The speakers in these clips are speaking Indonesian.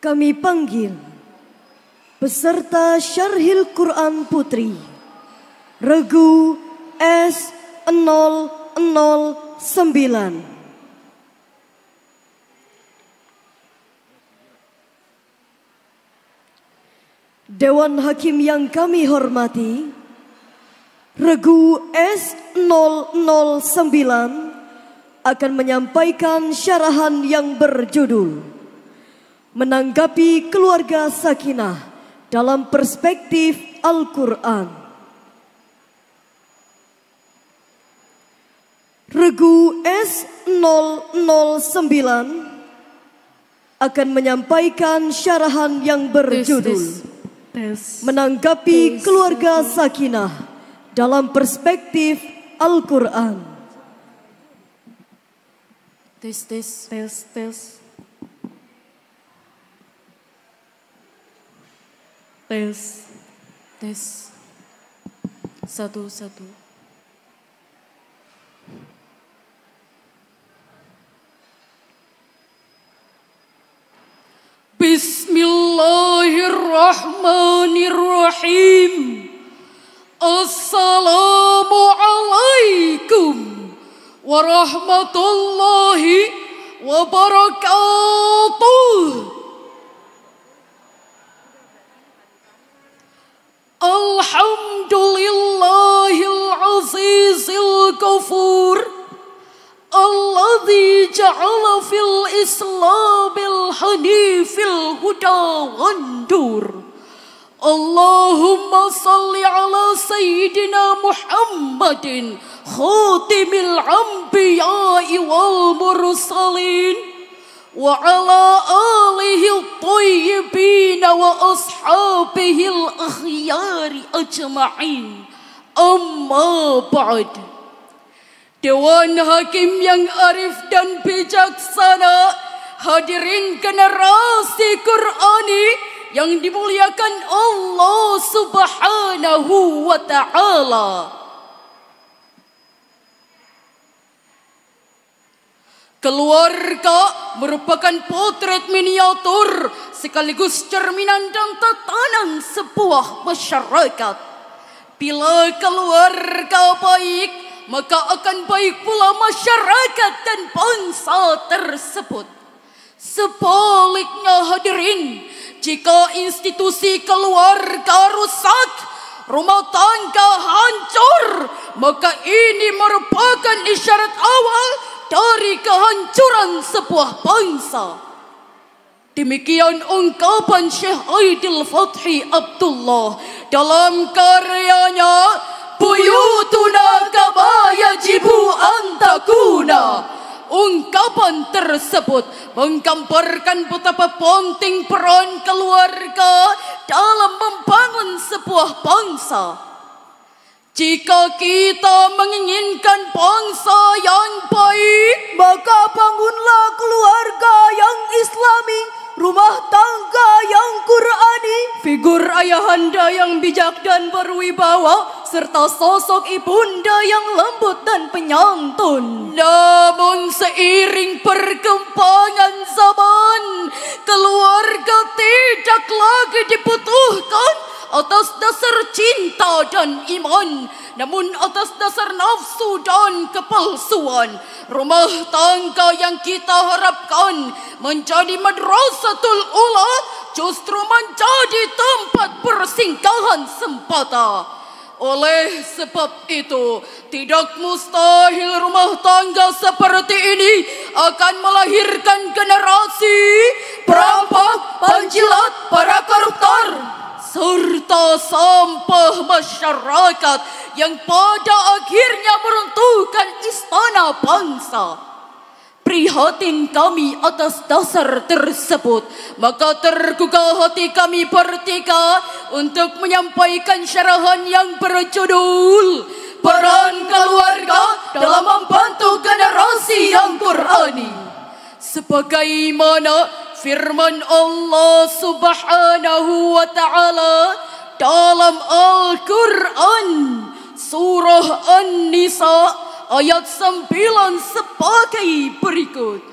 kami panggil peserta Syarhil Quran Putri Regu S009 Dewan Hakim yang kami hormati Regu S009 akan menyampaikan syarahan yang berjudul menanggapi keluarga Sakinah dalam perspektif Al-Quran. Regu S009 akan menyampaikan syarahan yang berjudul Menanggapi keluarga Sakinah dalam perspektif Al-Quran. Tes, tes, tes, tes. tes tes satu satu Bismillahirrahmanirrahim Assalamualaikum warahmatullahi wabarakatuh الحمد لله العزيز الكفور الذي جعل في الإسلام الحنيف الهدى والنور اللهم صل على سيدنا محمد خاتم الأنبياء والمرسلين وعلى آله الطيبين وأصحابه الأخيار أجمعين أما بعد Dewan Hakim yang arif dan bijaksana Hadirin generasi Qur'ani yang dimuliakan Allah subhanahu wa ta'ala Keluarga merupakan potret miniatur sekaligus cerminan dan tatanan sebuah masyarakat. Bila keluarga baik, maka akan baik pula masyarakat dan bangsa tersebut. Sebaliknya hadirin, jika institusi keluarga rusak, rumah tangga hancur, maka ini merupakan isyarat awal dari kehancuran sebuah bangsa. Demikian ungkapan Syekh Aidil Fathi Abdullah dalam karyanya Buyutuna kabaya kabayajibu antakuna. Ungkapan tersebut menggambarkan betapa penting peran keluarga dalam membangun sebuah bangsa jika kita menginginkan bangsa yang baik, maka bangunlah keluarga yang islami, rumah tangga yang Qurani, figur ayahanda yang bijak dan berwibawa, serta sosok ibunda yang lembut dan penyantun. Namun seiring perkembangan zaman, keluarga tidak lagi dibutuhkan atas dasar cinta dan iman namun atas dasar nafsu dan kepalsuan rumah tangga yang kita harapkan menjadi madrasatul ula justru menjadi tempat persinggahan sempata oleh sebab itu, tidak mustahil rumah tangga seperti ini akan melahirkan generasi perampok, penjilat, para koruptor. serta sampah masyarakat yang pada akhirnya meruntuhkan istana bangsa. Prihatin kami atas dasar tersebut, maka tergugah hati kami bertiga untuk menyampaikan syarahan yang berjudul Peran Keluarga dalam membantu generasi yang Qurani. Sebagaimana firman Allah Subhanahu wa taala dalam Al-Qur'an surah An-Nisa ayat 9 sebagai berikut.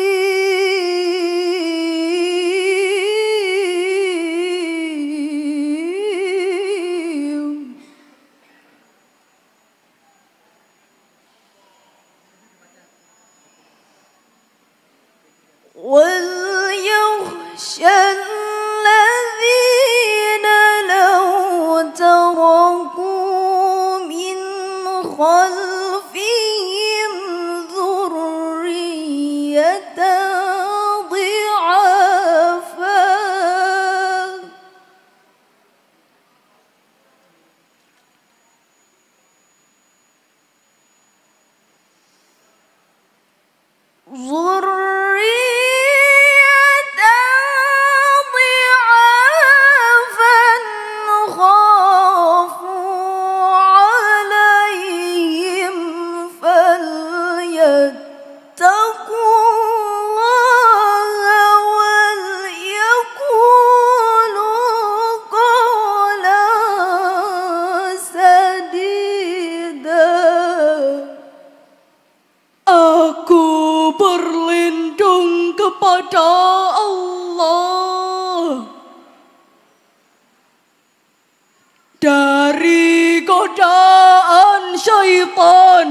dari godaan syaitan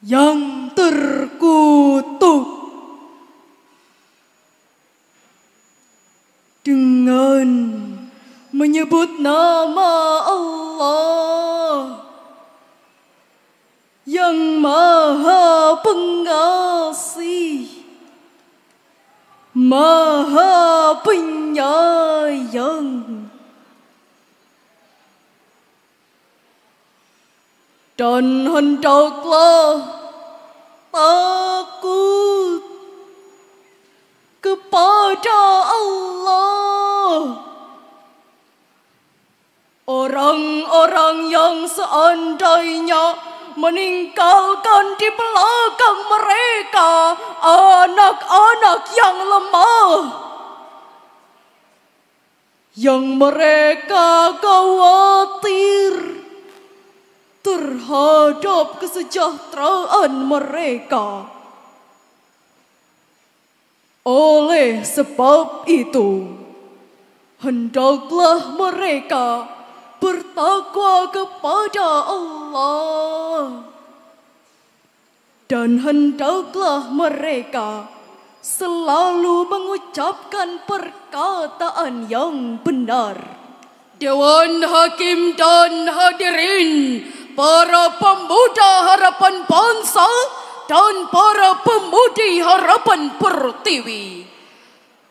yang terkutuk dengan menyebut dan hendaklah takut kepada Allah. Orang-orang yang seandainya meninggalkan di belakang mereka anak-anak yang lemah yang mereka khawatir terhadap kesejahteraan mereka. Oleh sebab itu, hendaklah mereka bertakwa kepada Allah. Dan hendaklah mereka selalu mengucapkan perkataan yang benar. Dewan Hakim dan hadirin para pemuda harapan bangsa dan para pemudi harapan pertiwi.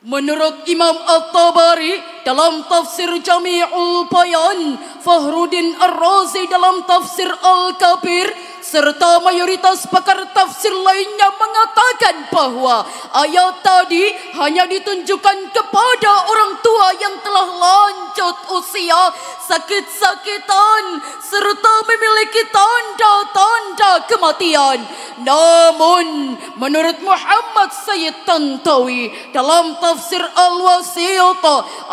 Menurut Imam At-Tabari, dalam tafsir Jami'ul Bayan, Fahrudin Ar-Razi dalam tafsir Al-Kabir, serta mayoritas pakar tafsir lainnya mengatakan bahwa ayat tadi hanya ditunjukkan kepada orang tua yang telah lanjut usia sakit-sakitan serta memiliki tanda-tanda kematian. Namun menurut Muhammad Sayyid Tantawi dalam tafsir Al-Wasil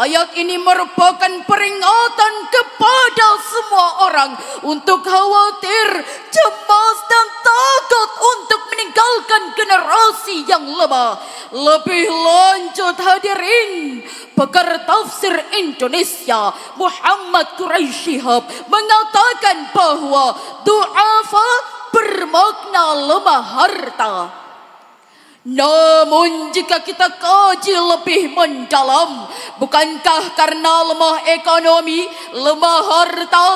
ayat ini merupakan peringatan kepada semua orang untuk khawatir, cemas dan takut untuk meninggalkan generasi yang lemah. Lebih lanjut hadirin, pakar tafsir Indonesia Muhammad Quraish Shihab mengatakan bahwa du'afa bermakna lemah harta. Namun jika kita kaji lebih mendalam, bukankah karena lemah ekonomi, lemah harta,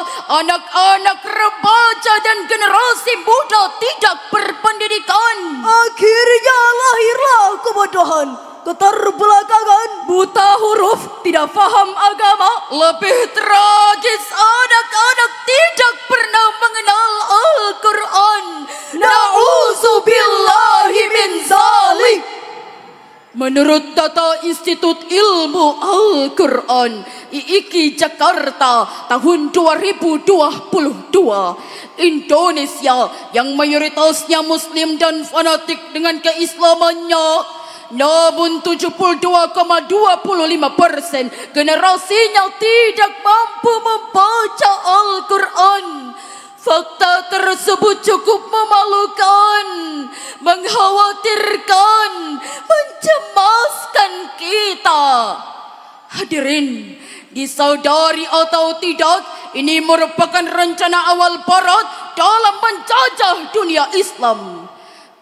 anak-anak remaja dan generasi muda tidak berpendidikan? Akhirnya lahirlah kebodohan keterbelakangan, buta huruf, tidak paham agama. Lebih tragis, anak-anak tidak pernah mengenal Al-Quran. Na'udzubillahi min zalik. Menurut data Institut Ilmu Al-Quran IIKI Jakarta tahun 2022, Indonesia yang mayoritasnya muslim dan fanatik dengan keislamannya namun 72,25 persen generasinya tidak mampu membaca Al-Quran. Fakta tersebut cukup memalukan, mengkhawatirkan, mencemaskan kita. Hadirin, disaudari atau tidak, ini merupakan rencana awal Barat dalam menjajah dunia Islam.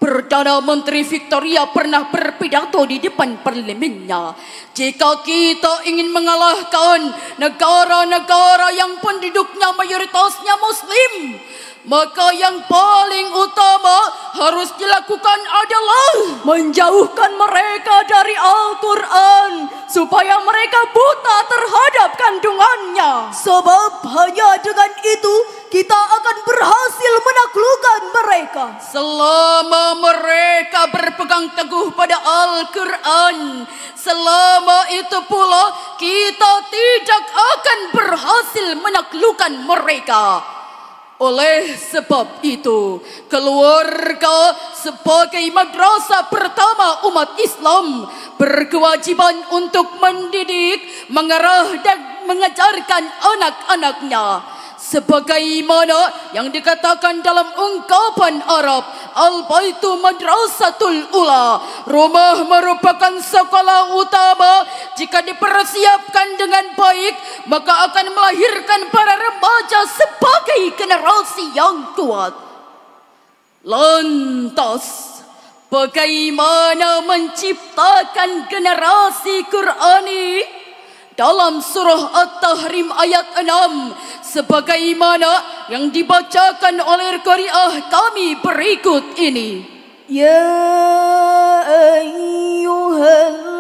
Perdana Menteri Victoria pernah berpidato di depan parlemennya. Jika kita ingin mengalahkan negara-negara yang penduduknya mayoritasnya muslim, maka yang paling utama harus dilakukan adalah menjauhkan mereka dari Al-Quran supaya mereka buta terhadap kandungannya. Sebab hanya dengan itu kita akan berhasil menaklukkan mereka. Selama mereka berpegang teguh pada Al-Quran, selama itu pula kita tidak akan berhasil menaklukkan mereka. Oleh sebab itu, keluarga sebagai madrasah pertama umat Islam berkewajiban untuk mendidik, mengarah dan mengajarkan anak-anaknya sebagaimana yang dikatakan dalam ungkapan Arab Al-Baitu Madrasatul Ula rumah merupakan sekolah utama jika dipersiapkan dengan baik maka akan melahirkan para remaja sebagai generasi yang kuat lantas bagaimana menciptakan generasi Qur'ani dalam surah At-Tahrim ayat 6 sebagaimana yang dibacakan oleh qariah kami berikut ini Ya ayyuhal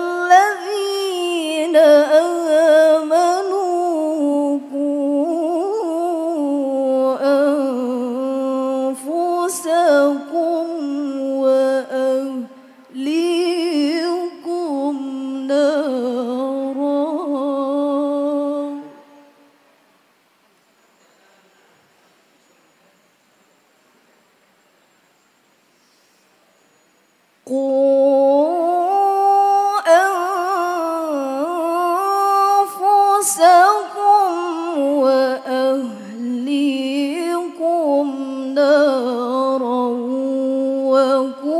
yêu của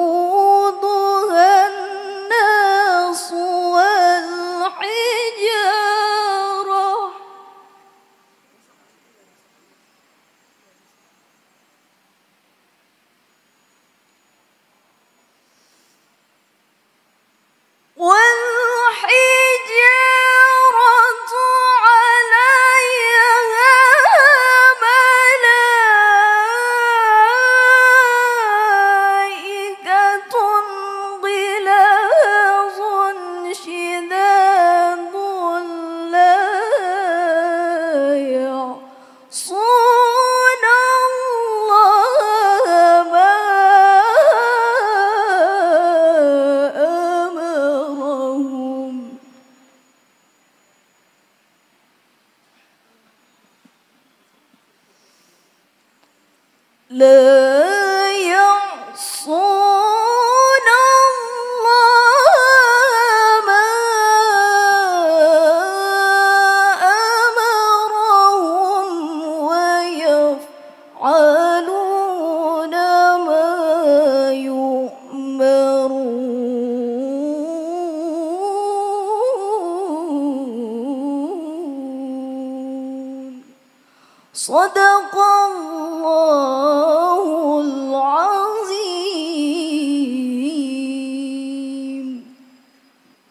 صدق Azim.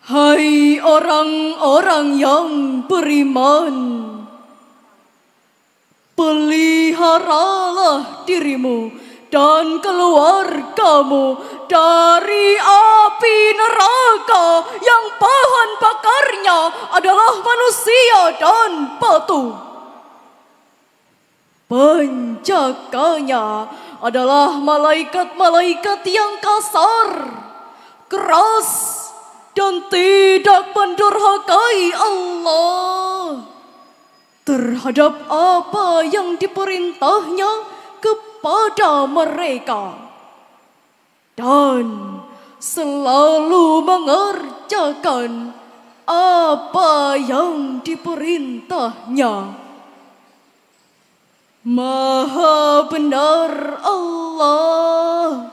Hai orang-orang yang beriman Peliharalah dirimu dan keluargamu dari api neraka yang bahan bakarnya adalah manusia dan batu. Penjaganya adalah malaikat-malaikat yang kasar, keras, dan tidak mendurhakai Allah. Terhadap apa yang diperintahnya kepada mereka. Dan selalu mengerjakan apa yang diperintahnya. Maha benar Allah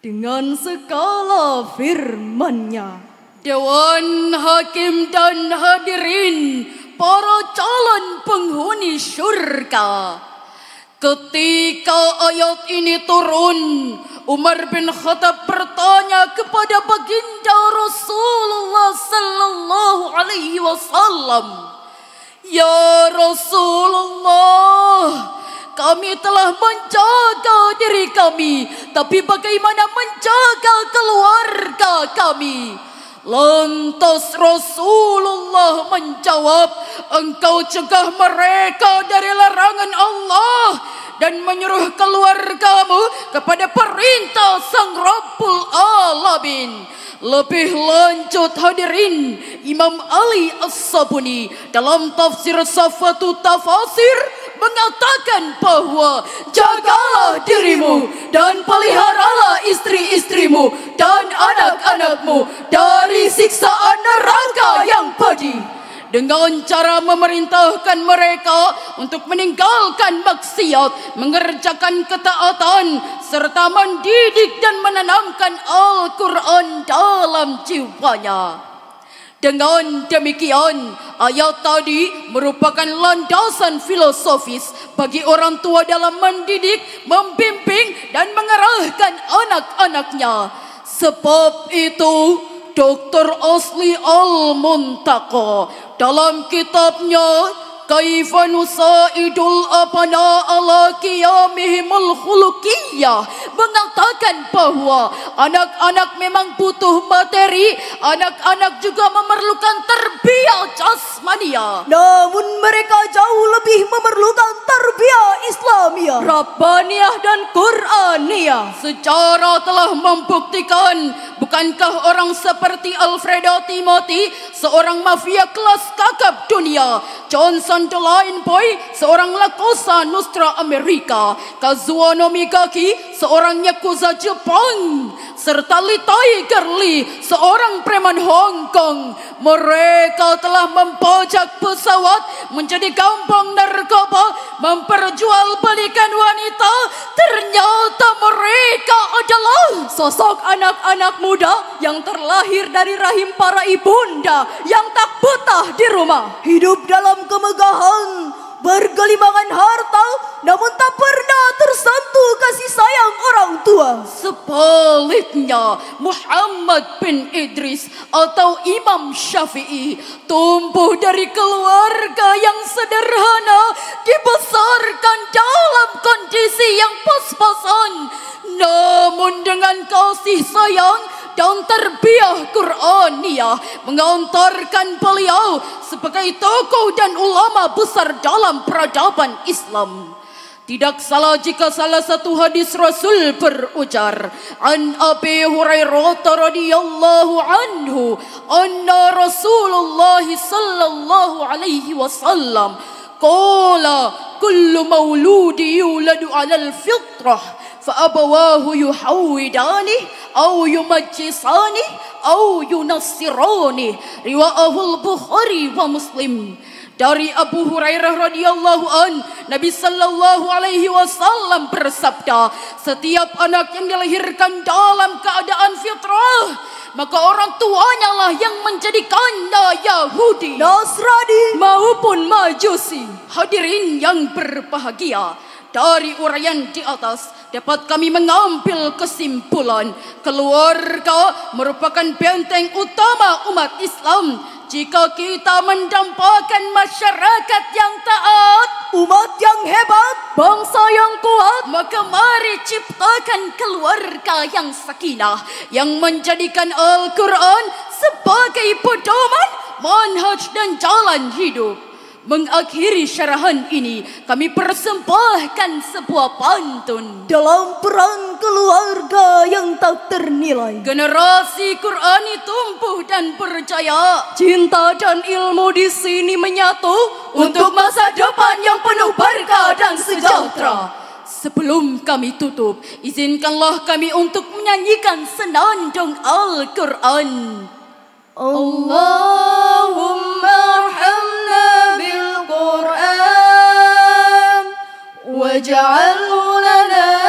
dengan segala firman-Nya. Dewan hakim dan hadirin para calon penghuni syurga. Ketika ayat ini turun, Umar bin Khattab bertanya kepada baginda Rasulullah sallallahu alaihi wasallam, Ya Rasulullah, kami telah menjaga diri kami, tapi bagaimana menjaga keluarga kami? Lantas Rasulullah menjawab, engkau cegah mereka dari larangan Allah dan menyuruh keluargamu kepada perintah Sang Rabbul Alamin. Lebih lanjut hadirin Imam Ali As-Sabuni dalam tafsir Safatu Tafasir mengatakan bahwa jagalah dirimu dan peliharalah istri-istrimu dan anak-anakmu dari siksaan neraka yang pedih dengan cara memerintahkan mereka untuk meninggalkan maksiat, mengerjakan ketaatan, serta mendidik dan menanamkan Al-Quran dalam jiwanya. Dengan demikian, ayat tadi merupakan landasan filosofis bagi orang tua dalam mendidik, membimbing, dan mengarahkan anak-anaknya. Sebab itu, Dr. Asli Al-Muntaqo dalam kitabnya Kaifa nusaidul abana ala qiyamihimul khuluqiyah mengatakan bahwa anak-anak memang butuh materi, anak-anak juga memerlukan terbiah jasmania. Namun mereka jauh lebih memerlukan terbiah Islamia. Rabbaniyah dan Qurania secara telah membuktikan bukankah orang seperti Alfredo Timothy seorang mafia kelas kakap dunia, Johnson Delaine Boy seorang lakosa Nusra Amerika, Kazuo Nomikaki seorang orangnya Koza Jepang serta Lee Tiger seorang preman Hong Kong mereka telah membojak pesawat menjadi kampung narkoba memperjualbelikan wanita ternyata mereka adalah sosok anak-anak muda yang terlahir dari rahim para ibunda yang tak betah di rumah hidup dalam kemegahan bergelimangan harta, namun tak pernah tersentuh kasih sayang orang tua. Sebaliknya, Muhammad bin Idris atau Imam Syafi'i tumbuh dari keluarga yang sederhana, dibesarkan dalam kondisi yang pas-pasan. Namun dengan kasih sayang, dan terbiah Qurania mengantarkan beliau sebagai tokoh dan ulama besar dalam peradaban Islam. Tidak salah jika salah satu hadis Rasul berujar An Abi Hurairah radhiyallahu anhu anna Rasulullah sallallahu alaihi wasallam qala kullu mauludi yuladu alal fitrah فأبواه يحودانه أو يمجسانه أو ينصرانه رواه البخاري ومسلم dari Abu Hurairah radhiyallahu an Nabi sallallahu alaihi wasallam bersabda setiap anak yang dilahirkan dalam keadaan fitrah maka orang tuanya lah yang menjadikannya Yahudi Nasrani maupun Majusi hadirin yang berbahagia dari urayan di atas dapat kami mengambil kesimpulan keluarga merupakan benteng utama umat Islam jika kita mendampakkan masyarakat yang taat, umat yang hebat, bangsa yang kuat, maka mari ciptakan keluarga yang sakinah yang menjadikan Al-Quran sebagai pedoman, manhaj dan jalan hidup. Mengakhiri syarahan ini, kami persembahkan sebuah pantun dalam perang keluarga yang tak ternilai. Generasi Qurani tumbuh dan percaya. Cinta dan ilmu di sini menyatu untuk, untuk masa depan yang penuh berkah dan sejahtera. Sebelum kami tutup, izinkanlah kami untuk menyanyikan senandung Al-Quran. Allahumma rahmat. القرآن واجعله لنا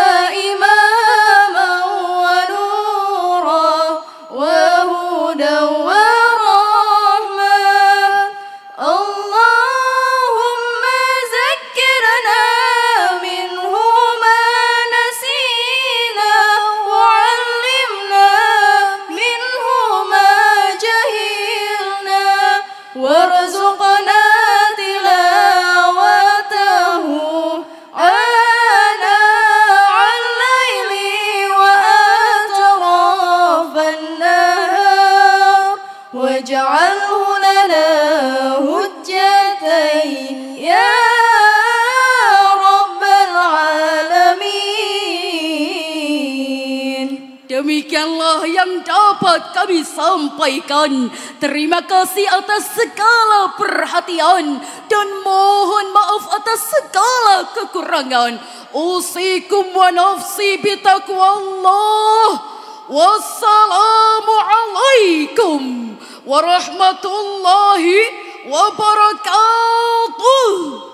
Allah yang dapat kami sampaikan. Terima kasih atas segala perhatian dan mohon maaf atas segala kekurangan. Usikum wa nafsi bitaqwa Allah. Wassalamualaikum warahmatullahi wabarakatuh.